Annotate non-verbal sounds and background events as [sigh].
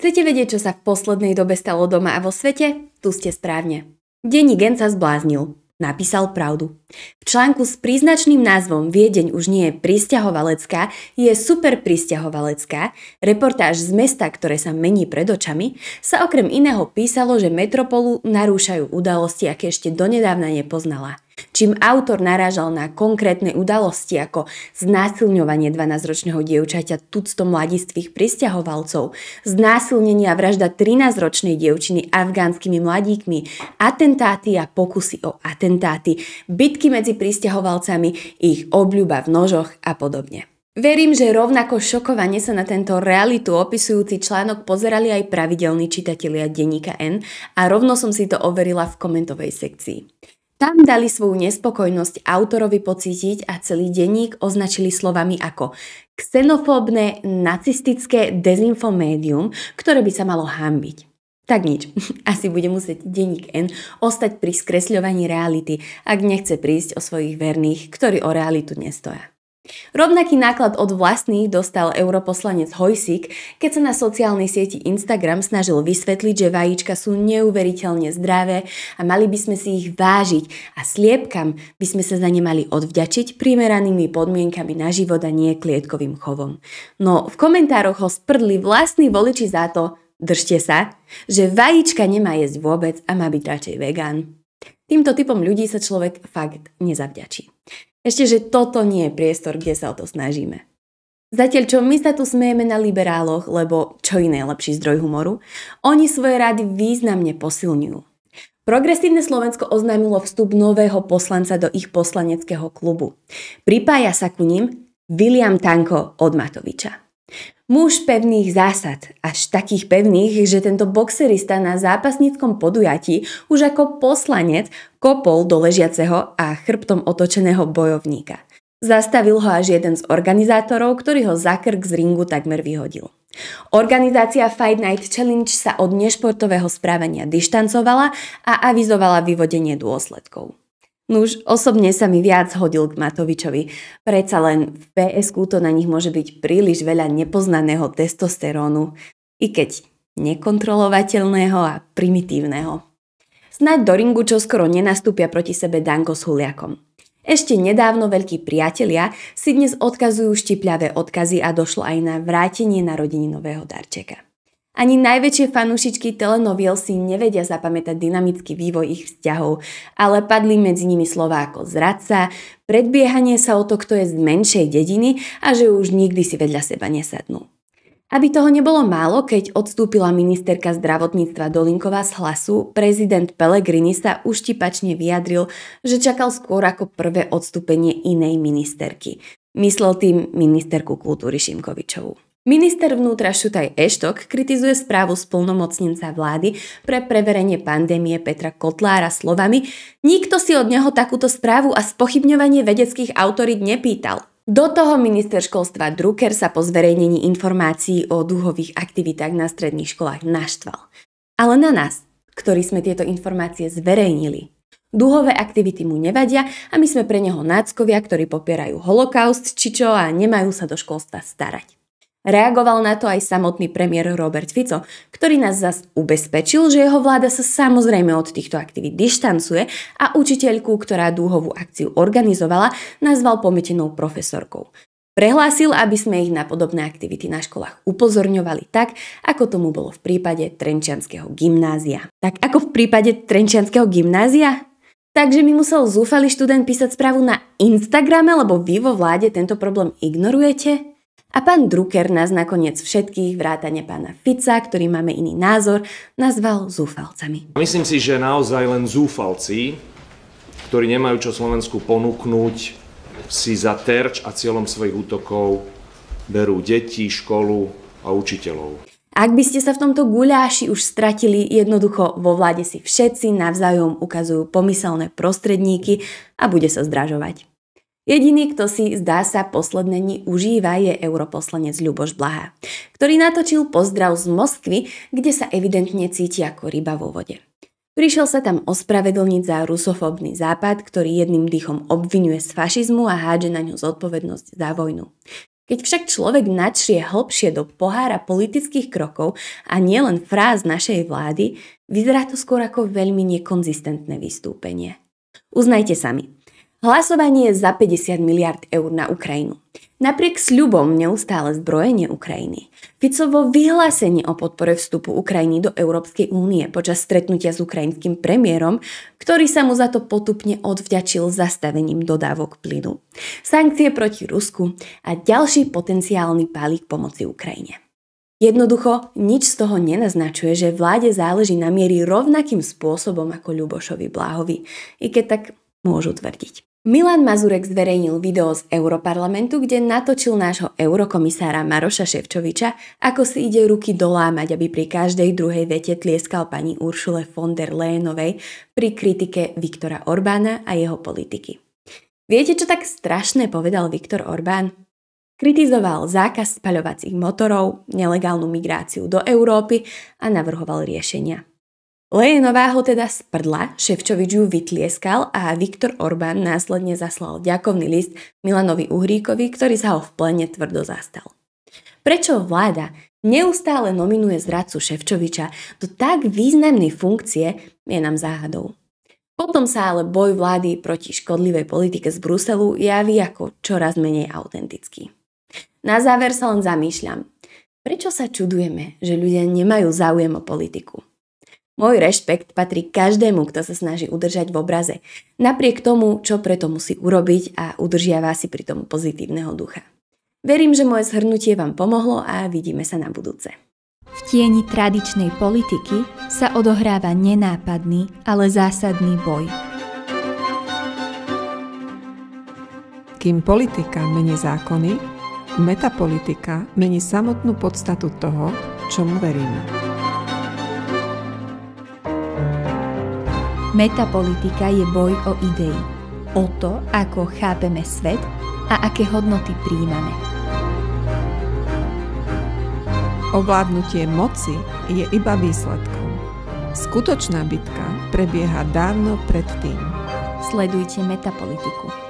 Chcete vedieť, čo sa v poslednej dobe stalo doma a vo svete? Tu ste správne. Denny gen sa zbláznil. Napísal pravdu. V článku s príznačným názvom Viedeň už nie je pristahovalecká, je super pristahovalecká, reportáž z mesta, ktoré sa mení pred očami, sa okrem iného písalo, že metropolu narúšajú udalosti, aké ešte donedávna nepoznala – čím autor narážal na konkrétne udalosti ako znásilňovanie 12-ročného dievčaťa tucto mladistvých pristahovalcov, znásilnenie a vražda 13-ročnej dievčiny afgánskymi mladíkmi, atentáty a pokusy o atentáty, bitky medzi pristahovalcami, ich obľuba v nožoch a podobne. Verím, že rovnako šokovane sa na tento realitu opisujúci článok pozerali aj pravidelní čitatelia denníka N a rovno som si to overila v komentovej sekcii. Tam dali svoju nespokojnosť autorovi pocítiť a celý denník označili slovami ako xenofóbne, nacistické dezinfomédium, ktoré by sa malo hambiť. Tak nič, [laughs] asi bude musieť denník N ostať pri skresľovaní reality, ak nechce prísť o svojich verných, ktorí o realitu nestoja. Rovnaký náklad od vlastných dostal europoslanec Hojsík, keď sa na sociálnej sieti Instagram snažil vysvetliť, že vajíčka sú neuveriteľne zdravé a mali by sme si ich vážiť a sliepkam by sme sa za ne mali odvďačiť primeranými podmienkami na život a nie klietkovým chovom. No v komentároch ho sprdli vlastní voliči za to, držte sa, že vajíčka nemá jesť vôbec a má byť radšej vegán. Týmto typom ľudí sa človek fakt nezavďačí. Ešte, že toto nie je priestor, kde sa o to snažíme. Zatiaľ, čo my sa tu smejeme na liberáloch, lebo čo iné je lepší zdroj humoru, oni svoje rady významne posilňujú. Progresívne Slovensko oznámilo vstup nového poslanca do ich poslaneckého klubu. Pripája sa ku ním William Tanko od Matoviča. Muž pevných zásad, až takých pevných, že tento boxerista na zápasníckom podujatí už ako poslanec kopol do ležiaceho a chrbtom otočeného bojovníka. Zastavil ho až jeden z organizátorov, ktorý ho za krk z ringu takmer vyhodil. Organizácia Fight Night Challenge sa od nešportového správania dištancovala a avizovala vyvodenie dôsledkov. No už osobne sa mi viac hodil k Matovičovi. Preca len v PSK to na nich môže byť príliš veľa nepoznaného testosterónu, i keď nekontrolovateľného a primitívneho. Snaď do ringu čoskoro nenastúpia proti sebe Danko s Huliakom. Ešte nedávno veľkí priatelia si dnes odkazujú štipľavé odkazy a došlo aj na vrátenie narodeninového darčeka. Ani najväčšie fanúšičky telenoviel si nevedia zapamätať dynamický vývoj ich vzťahov, ale padli medzi nimi slová ako zradca, predbiehanie sa o to, kto je z menšej dediny a že už nikdy si vedľa seba nesadnú. Aby toho nebolo málo, keď odstúpila ministerka zdravotníctva Dolinková z hlasu, prezident Pellegrini sa uštipačne vyjadril, že čakal skôr ako prvé odstúpenie inej ministerky. Myslel tým ministerku kultúry Šimkovičovú. Minister vnútra Šutaj Eštok kritizuje správu spolnomocnenca vlády pre preverenie pandémie Petra Kotlára slovami Nikto si od neho takúto správu a spochybňovanie vedeckých autorít nepýtal. Do toho minister školstva Drucker sa po zverejnení informácií o duhových aktivitách na stredných školách naštval. Ale na nás, ktorí sme tieto informácie zverejnili, Duhové aktivity mu nevadia a my sme pre neho náckovia, ktorí popierajú holokaust či čo a nemajú sa do školstva starať. Reagoval na to aj samotný premiér Robert Fico, ktorý nás zas ubezpečil, že jeho vláda sa samozrejme od týchto aktivít dištancuje a učiteľku, ktorá dúhovú akciu organizovala, nazval pometenou profesorkou. Prehlásil, aby sme ich na podobné aktivity na školách upozorňovali tak, ako tomu bolo v prípade Trenčianského gymnázia. Tak ako v prípade Trenčianského gymnázia? Takže mi musel zúfalý študent písať správu na Instagrame, lebo vy vo vláde tento problém ignorujete? A pán Drucker nás nakoniec všetkých, vrátane pána Fica, ktorý máme iný názor, nazval zúfalcami. Myslím si, že naozaj len zúfalci, ktorí nemajú čo Slovensku ponúknuť, si za terč a cieľom svojich útokov berú deti, školu a učiteľov. Ak by ste sa v tomto guľáši už stratili, jednoducho vo vláde si všetci navzájom ukazujú pomyselné prostredníky a bude sa zdražovať. Jediný, kto si zdá sa posledné dni užíva, je europoslanec Ľuboš Blaha, ktorý natočil pozdrav z Moskvy, kde sa evidentne cíti ako ryba vo vode. Prišiel sa tam ospravedlniť za rusofobný západ, ktorý jedným dýchom obvinuje z fašizmu a hádže na ňu zodpovednosť za vojnu. Keď však človek načrie hlbšie do pohára politických krokov a nielen fráz našej vlády, vyzerá to skôr ako veľmi nekonzistentné vystúpenie. Uznajte sami, Hlasovanie za 50 miliard eur na Ukrajinu. Napriek sľubom neustále zbrojenie Ukrajiny, Ficovo vyhlásenie o podpore vstupu Ukrajiny do Európskej únie počas stretnutia s ukrajinským premiérom, ktorý sa mu za to potupne odvďačil zastavením dodávok plynu, sankcie proti Rusku a ďalší potenciálny palík pomoci Ukrajine. Jednoducho, nič z toho nenaznačuje, že vláde záleží na miery rovnakým spôsobom ako Ľubošovi Bláhovi, i keď tak môžu tvrdiť. Milan Mazurek zverejnil video z Europarlamentu, kde natočil nášho eurokomisára Maroša Ševčoviča, ako si ide ruky dolámať, aby pri každej druhej vete tlieskal pani Uršule von der Leyenovej pri kritike Viktora Orbána a jeho politiky. Viete, čo tak strašné povedal Viktor Orbán? Kritizoval zákaz spaľovacích motorov, nelegálnu migráciu do Európy a navrhoval riešenia. Lejenová ho teda sprdla, Ševčovič ju vytlieskal a Viktor Orbán následne zaslal ďakovný list Milanovi Uhríkovi, ktorý sa ho v plene tvrdo zastal. Prečo vláda neustále nominuje zradcu Ševčoviča do tak významnej funkcie, je nám záhadou. Potom sa ale boj vlády proti škodlivej politike z Bruselu javí ako čoraz menej autentický. Na záver sa len zamýšľam. Prečo sa čudujeme, že ľudia nemajú záujem o politiku? Môj rešpekt patrí každému, kto sa snaží udržať v obraze. Napriek tomu, čo preto musí urobiť a udržiava si pri tom pozitívneho ducha. Verím, že moje zhrnutie vám pomohlo a vidíme sa na budúce. V tieni tradičnej politiky sa odohráva nenápadný, ale zásadný boj – Kým politika mení zákony, metapolitika mení samotnú podstatu toho, čomu veríme. Metapolitika je boj o idei, o to, ako chápeme svet a aké hodnoty príjmame. Ovládnutie moci je iba výsledkom. Skutočná bitka prebieha dávno predtým. Sledujte metapolitiku.